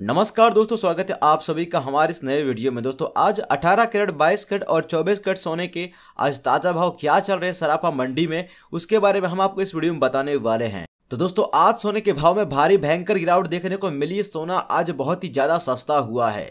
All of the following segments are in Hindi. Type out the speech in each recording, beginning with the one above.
नमस्कार दोस्तों स्वागत है आप सभी का हमारे इस नए वीडियो में दोस्तों आज 18 कैरेट 22 कैरेट और 24 कैरेट सोने के आज ताज़ा भाव क्या चल रहे हैं सराफा मंडी में उसके बारे में हम आपको इस वीडियो में बताने वाले हैं तो दोस्तों आज सोने के भाव में भारी भयंकर गिरावट देखने को मिली सोना आज बहुत ही ज़्यादा सस्ता हुआ है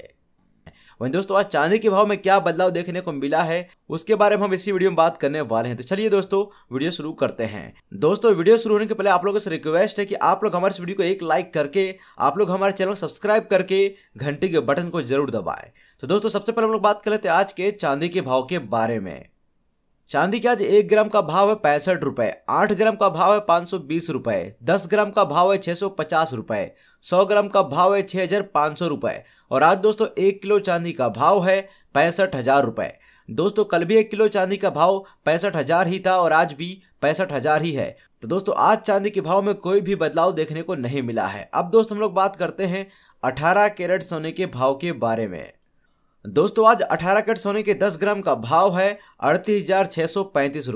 वहीं दोस्तों आज चांदी के भाव में क्या बदलाव देखने को मिला है उसके बारे में हम इसी वीडियो में बात करने वाले हैं तो चलिए दोस्तों वीडियो शुरू करते हैं दोस्तों वीडियो शुरू होने के पहले आप लोगों से रिक्वेस्ट है कि आप लोग हमारे इस वीडियो को एक लाइक करके आप लोग हमारे चैनल को सब्सक्राइब करके घंटे के बटन को जरूर दबाएं तो दोस्तों सबसे पहले हम लोग बात कर लेते हैं आज के चांदी के भाव के बारे में चांदी के आज एक ग्राम का भाव है पैंसठ रुपए आठ ग्राम का भाव है पाँच सौ बीस रुपए दस ग्राम का भाव है छः सौ पचास रुपए सौ ग्राम का भाव है छः हजार पाँच सौ रुपए और आज दोस्तों एक किलो चांदी का भाव है पैंसठ हजार रुपए दोस्तों कल भी एक किलो चांदी का भाव पैंसठ हजार ही था और आज भी पैंसठ हजार ही है तो दोस्तों आज चांदी के भाव में कोई भी बदलाव देखने को नहीं मिला है अब दोस्तों हम लोग बात करते हैं अठारह कैरेट सोने के भाव के बारे में दोस्तों आज 18 कट सोने के 10 ग्राम का भाव है अड़तीस हजार छः सौ पैंतीस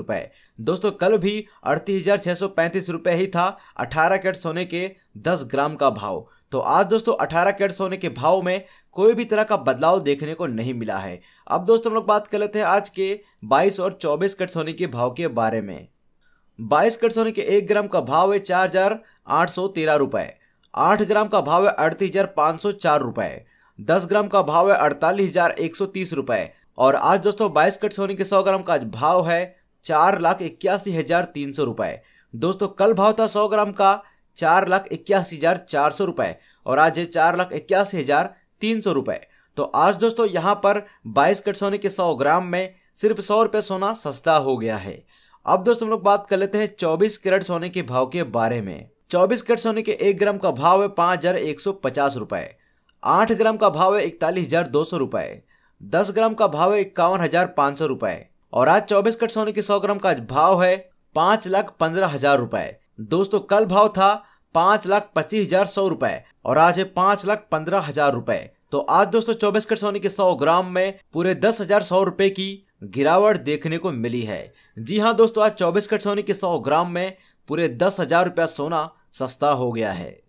दोस्तों कल भी अड़तीस हजार सौ पैंतीस ही था 18 कट सोने के 10 ग्राम का भाव तो आज दोस्तों 18 कैरेट सोने के भाव में कोई भी तरह का बदलाव देखने को नहीं मिला है अब दोस्तों हम लोग बात कर लेते हैं आज के 22 और 24 कैरेट सोने के भाव के बारे में 22 कैरेट सोने के एक ग्राम का भाव है चार हजार आठ सौ तेरह आठ ग्राम का भाव है अड़तीस हजार पाँच सौ चार दस ग्राम का भाव है अड़तालीस हजार एक सौ तीस रुपए और आज दोस्तों बाईस कट सोने के सौ ग्राम का आज भाव है चार लाख इक्यासी हजार तीन सौ रुपए दोस्तों कल भाव था सौ ग्राम का चार लाख इक्यासी हजार चार सौ रुपए और आज है चार लाख इक्यासी हजार तीन सौ रुपए तो आज दोस्तों यहाँ पर बाईस कट सोने के सौ ग्राम में सिर्फ सौ रुपए सोना सस्ता हो गया है अब दोस्तों हम लोग बात कर लेते हैं चौबीस कैरेट सोने के भाव के बारे में चौबीस कैरेट सोने के एक ग्राम का भाव है पांच हजार एक सौ पचास रुपए आठ ग्राम का भाव है इकतालीस हजार दो सौ रुपए दस ग्राम का भाव है इक्यावन हजार पांच सौ रुपए और आज चौबीस कट सोने के सौ ग्राम का भाव है पांच लाख पंद्रह हजार रुपए दोस्तों कल भाव था पांच लाख पच्चीस हजार सौ रुपए और आज है पांच लाख पंद्रह हजार रुपए तो आज दोस्तों चौबीस कट सोने के सौ ग्राम में पूरे दस हजार सौ रुपए की गिरावट देखने को मिली है जी हाँ दोस्तों आज चौबीस कट सोने के सौ ग्राम में पूरे दस हजार रुपया सोना सस्ता हो गया है